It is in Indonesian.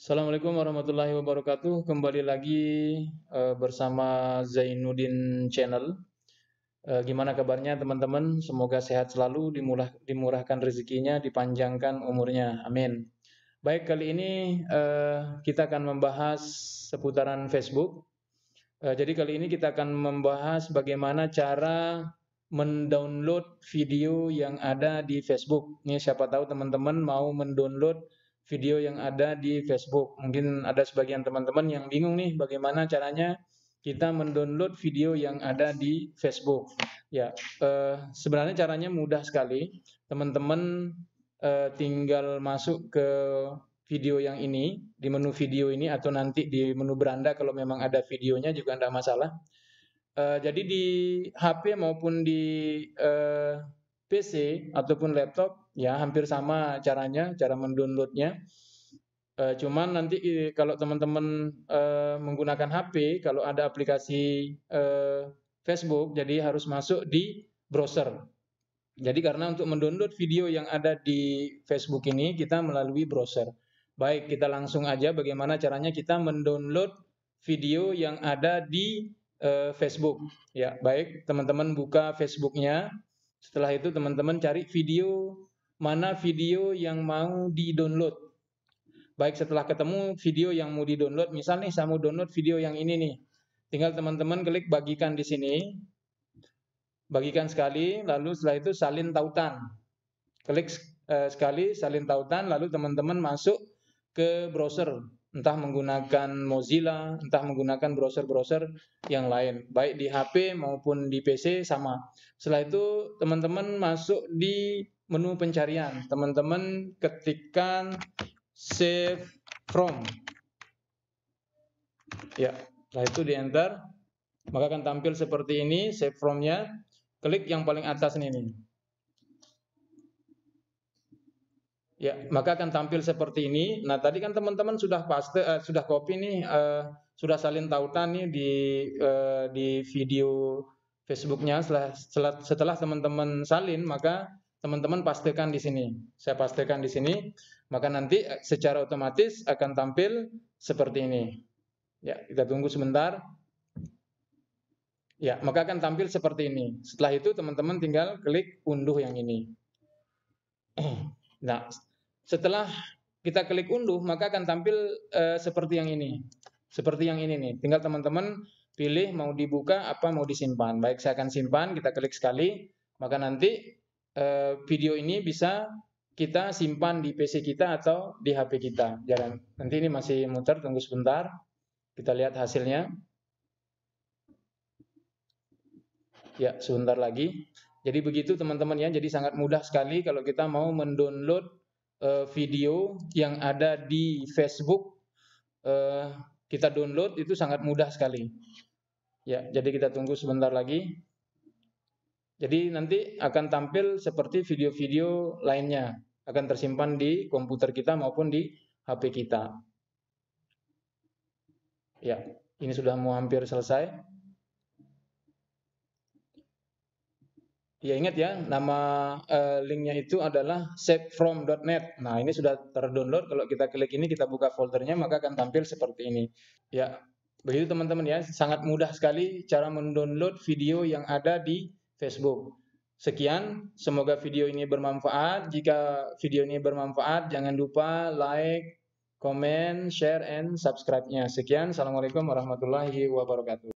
Assalamualaikum warahmatullahi wabarakatuh. Kembali lagi uh, bersama Zainuddin Channel. Uh, gimana kabarnya teman-teman? Semoga sehat selalu, dimurah, dimurahkan rezekinya, dipanjangkan umurnya. Amin. Baik, kali ini uh, kita akan membahas seputaran Facebook. Uh, jadi kali ini kita akan membahas bagaimana cara mendownload video yang ada di Facebook. Ini siapa tahu teman-teman mau mendownload video yang ada di Facebook. Mungkin ada sebagian teman-teman yang bingung nih bagaimana caranya kita mendownload video yang ada di Facebook. Ya, eh, sebenarnya caranya mudah sekali. Teman-teman eh, tinggal masuk ke video yang ini di menu video ini atau nanti di menu beranda kalau memang ada videonya juga tidak masalah. Eh, jadi di HP maupun di eh, PC ataupun laptop ya hampir sama caranya cara mendownloadnya e, cuman nanti kalau teman-teman e, menggunakan HP kalau ada aplikasi e, Facebook jadi harus masuk di browser jadi karena untuk mendownload video yang ada di Facebook ini kita melalui browser baik kita langsung aja bagaimana caranya kita mendownload video yang ada di e, Facebook ya baik teman-teman buka Facebooknya setelah itu teman-teman cari video mana video yang mau di-download. Baik setelah ketemu video yang mau di-download, misal saya mau download video yang ini nih. Tinggal teman-teman klik bagikan di sini. Bagikan sekali, lalu setelah itu salin tautan. Klik eh, sekali salin tautan, lalu teman-teman masuk ke browser. Entah menggunakan Mozilla, entah menggunakan browser-browser yang lain. Baik di HP maupun di PC sama. Setelah itu teman-teman masuk di menu pencarian. Hmm. Teman-teman ketikkan save from. Ya, setelah itu di enter. Maka akan tampil seperti ini, save from-nya. Klik yang paling atas ini. Ya, maka akan tampil seperti ini. Nah, tadi kan teman-teman sudah paste, eh, sudah copy nih, eh, sudah salin tautan nih di eh, di video Facebooknya. nya setelah, setelah teman-teman salin, maka teman-teman pastikan di sini. Saya pastikan di sini, maka nanti eh, secara otomatis akan tampil seperti ini. Ya, kita tunggu sebentar. Ya, maka akan tampil seperti ini. Setelah itu teman-teman tinggal klik unduh yang ini. Nah, setelah kita klik unduh, maka akan tampil eh, seperti yang ini. Seperti yang ini nih. Tinggal teman-teman pilih mau dibuka apa mau disimpan. Baik, saya akan simpan, kita klik sekali. Maka nanti Eh, video ini bisa kita simpan di PC kita atau di HP kita. Jalan. Nanti ini masih muter, tunggu sebentar. Kita lihat hasilnya. Ya, sebentar lagi. Jadi begitu teman-teman ya. Jadi sangat mudah sekali kalau kita mau mendownload eh, video yang ada di Facebook. Eh, kita download itu sangat mudah sekali. Ya, jadi kita tunggu sebentar lagi. Jadi nanti akan tampil seperti video-video lainnya, akan tersimpan di komputer kita maupun di HP kita. Ya, ini sudah mau hampir selesai. Ya ingat ya, nama uh, linknya itu adalah savefrom.net. Nah ini sudah terdownload, kalau kita klik ini, kita buka foldernya, maka akan tampil seperti ini. Ya, begitu teman-teman ya, sangat mudah sekali cara mendownload video yang ada di Facebook. Sekian, semoga video ini bermanfaat. Jika video ini bermanfaat, jangan lupa like, comment, share, and subscribe-nya. Sekian, Assalamualaikum warahmatullahi wabarakatuh.